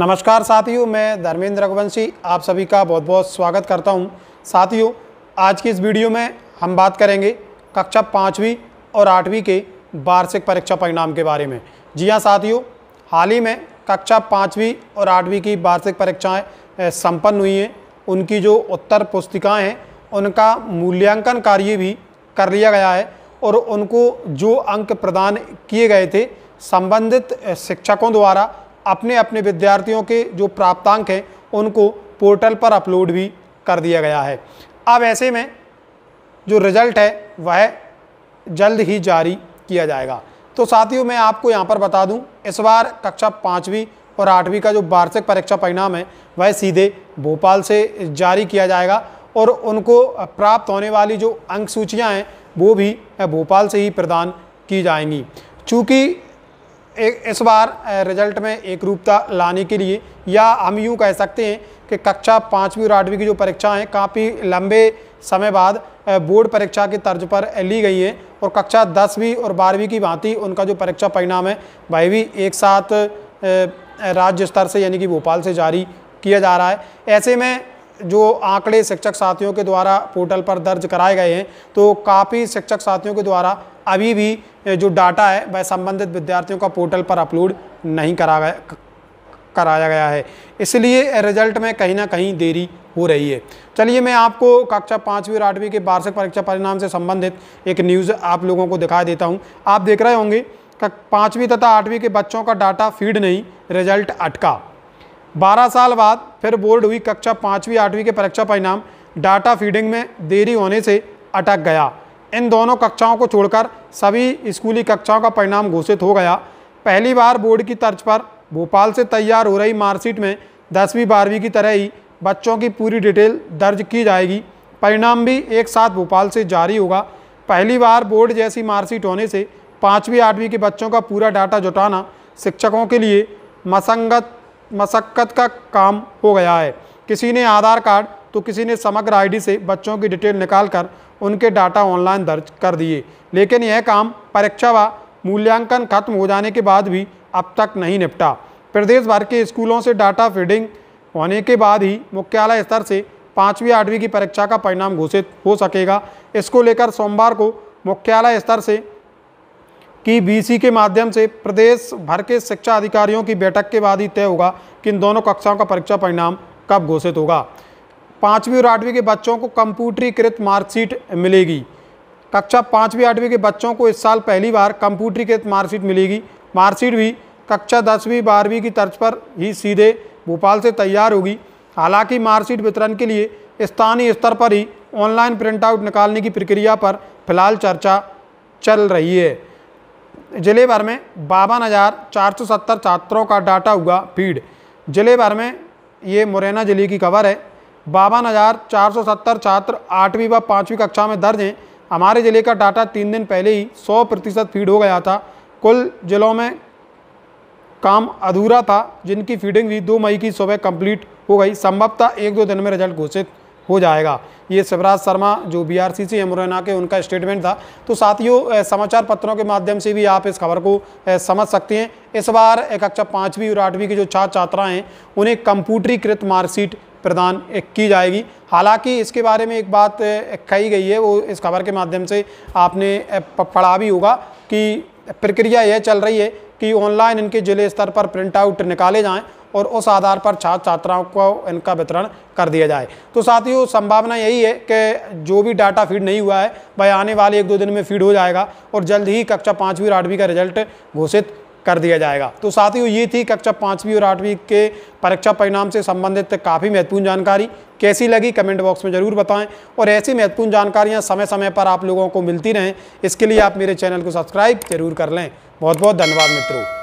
नमस्कार साथियों मैं धर्मेंद्र रघुवंशी आप सभी का बहुत बहुत स्वागत करता हूं साथियों आज की इस वीडियो में हम बात करेंगे कक्षा पाँचवीं और आठवीं के वार्षिक परीक्षा परिणाम के बारे में जी हां साथियों हाल ही में कक्षा पाँचवीं और आठवीं की वार्षिक परीक्षाएं संपन्न हुई हैं उनकी जो उत्तर पुस्तिकाएँ हैं उनका मूल्यांकन कार्य भी कर लिया गया है और उनको जो अंक प्रदान किए गए थे संबंधित शिक्षकों द्वारा अपने अपने विद्यार्थियों के जो प्राप्तांक हैं उनको पोर्टल पर अपलोड भी कर दिया गया है अब ऐसे में जो रिज़ल्ट है वह जल्द ही जारी किया जाएगा तो साथियों मैं आपको यहाँ पर बता दूँ इस बार कक्षा पाँचवीं और आठवीं का जो वार्षिक परीक्षा परिणाम है वह सीधे भोपाल से जारी किया जाएगा और उनको प्राप्त होने वाली जो अंक सूचियाँ हैं वो भी भोपाल से ही प्रदान की जाएंगी चूँकि एक इस बार रिजल्ट में एक रूपता लाने के लिए या हम यूँ कह सकते हैं कि कक्षा पाँचवीं और आठवीं की जो परीक्षाएँ काफ़ी लंबे समय बाद बोर्ड परीक्षा के तर्ज पर ली गई हैं और कक्षा दसवीं और बारहवीं की भांति उनका जो परीक्षा परिणाम है वह भी एक साथ राज्य स्तर से यानी कि भोपाल से जारी किया जा रहा है ऐसे में जो आंकड़े शिक्षक साथियों के द्वारा पोर्टल पर दर्ज कराए गए हैं तो काफ़ी शिक्षक साथियों के द्वारा अभी भी जो डाटा है वह संबंधित विद्यार्थियों का पोर्टल पर अपलोड नहीं करा गया कराया गया है इसलिए रिजल्ट में कहीं ना कहीं देरी हो रही है चलिए मैं आपको कक्षा पाँचवीं और आठवीं के वार्षिक परीक्षा परिणाम से संबंधित एक न्यूज़ आप लोगों को दिखा देता हूँ आप देख रहे होंगे पाँचवीं तथा आठवीं के बच्चों का डाटा फीड नहीं रिजल्ट अटका बारह साल बाद फिर बोर्ड हुई कक्षा पाँचवीं आठवीं के परीक्षा परिणाम डाटा फीडिंग में देरी होने से अटक गया इन दोनों कक्षाओं को छोड़कर सभी स्कूली कक्षाओं का परिणाम घोषित हो गया पहली बार बोर्ड की तर्ज पर भोपाल से तैयार हो रही मार्कशीट में दसवीं बारहवीं की तरह ही बच्चों की पूरी डिटेल दर्ज की जाएगी परिणाम भी एक साथ भोपाल से जारी होगा पहली बार बोर्ड जैसी मार्कशीट होने से पाँचवीं आठवीं के बच्चों का पूरा डाटा जुटाना शिक्षकों के लिए मसंगत मशक्क़त का काम हो गया है किसी ने आधार कार्ड तो किसी ने समग्र आईडी से बच्चों की डिटेल निकालकर उनके डाटा ऑनलाइन दर्ज कर दिए लेकिन यह काम परीक्षा व मूल्यांकन खत्म हो जाने के बाद भी अब तक नहीं निपटा प्रदेश भर के स्कूलों से डाटा फीडिंग होने के बाद ही मुख्यालय स्तर से पाँचवीं आठवीं की परीक्षा का परिणाम घोषित हो सकेगा इसको लेकर सोमवार को मुख्यालय स्तर से की बीसी के माध्यम से प्रदेश भर के शिक्षा अधिकारियों की बैठक के बाद ही तय होगा कि इन दोनों कक्षाओं का परीक्षा परिणाम कब घोषित होगा पाँचवीं और आठवीं के बच्चों को कंप्यूटरीकृत मार्कशीट मिलेगी कक्षा पाँचवीं आठवीं के बच्चों को इस साल पहली बार कंप्यूटरीकृत मार्कशीट मिलेगी मार्कशीट भी कक्षा दसवीं बारहवीं की तर्ज पर ही सीधे भोपाल से तैयार होगी हालांकि मार्कशीट वितरण के लिए स्थानीय स्तर पर ही ऑनलाइन प्रिंट आउट निकालने की प्रक्रिया पर फिलहाल चर्चा चल रही है जिले भर में बावन हज़ार चार सौ सत्तर छात्रों का डाटा हुआ फीड जिले भर में ये मुरैना जिले की खबर है बावन हज़ार चार सौ सत्तर छात्र आठवीं व पाँचवीं कक्षा में दर्ज हैं हमारे ज़िले का डाटा तीन दिन पहले ही सौ प्रतिशत फीड हो गया था कुल ज़िलों में काम अधूरा था जिनकी फीडिंग भी दो मई की सुबह कंप्लीट हो गई संभवतः एक दो दिन में रिजल्ट घोषित हो जाएगा ये शिवराज शर्मा जो B R C C Morena के उनका स्टेटमेंट था तो साथियों समाचार पत्रों के माध्यम से भी आप इस खबर को समझ सकते हैं इस बार कक्षा पाँचवीं और आठवीं की जो छात्र छात्राएँ हैं उन्हें कंप्यूटरीकृत मार्कशीट प्रदान की जाएगी हालांकि इसके बारे में एक बात कही गई है वो इस खबर के माध्यम से आपने पढ़ा भी होगा कि प्रक्रिया यह चल रही है कि ऑनलाइन इनके जिले स्तर पर प्रिंट आउट निकाले जाएं और उस आधार पर छात्र छात्राओं को इनका वितरण कर दिया जाए तो साथियों संभावना यही है कि जो भी डाटा फीड नहीं हुआ है वह आने वाले एक दो दिन में फीड हो जाएगा और जल्द ही कक्षा पाँचवीं और आठवीं का रिजल्ट घोषित कर दिया जाएगा तो साथियों ये थी कक्षा पाँचवीं और आठवीं के परीक्षा परिणाम से संबंधित काफ़ी महत्वपूर्ण जानकारी कैसी लगी कमेंट बॉक्स में ज़रूर बताएं और ऐसी महत्वपूर्ण जानकारियाँ समय समय पर आप लोगों को मिलती रहें इसके लिए आप मेरे चैनल को सब्सक्राइब जरूर कर लें बहुत बहुत धन्यवाद मित्रों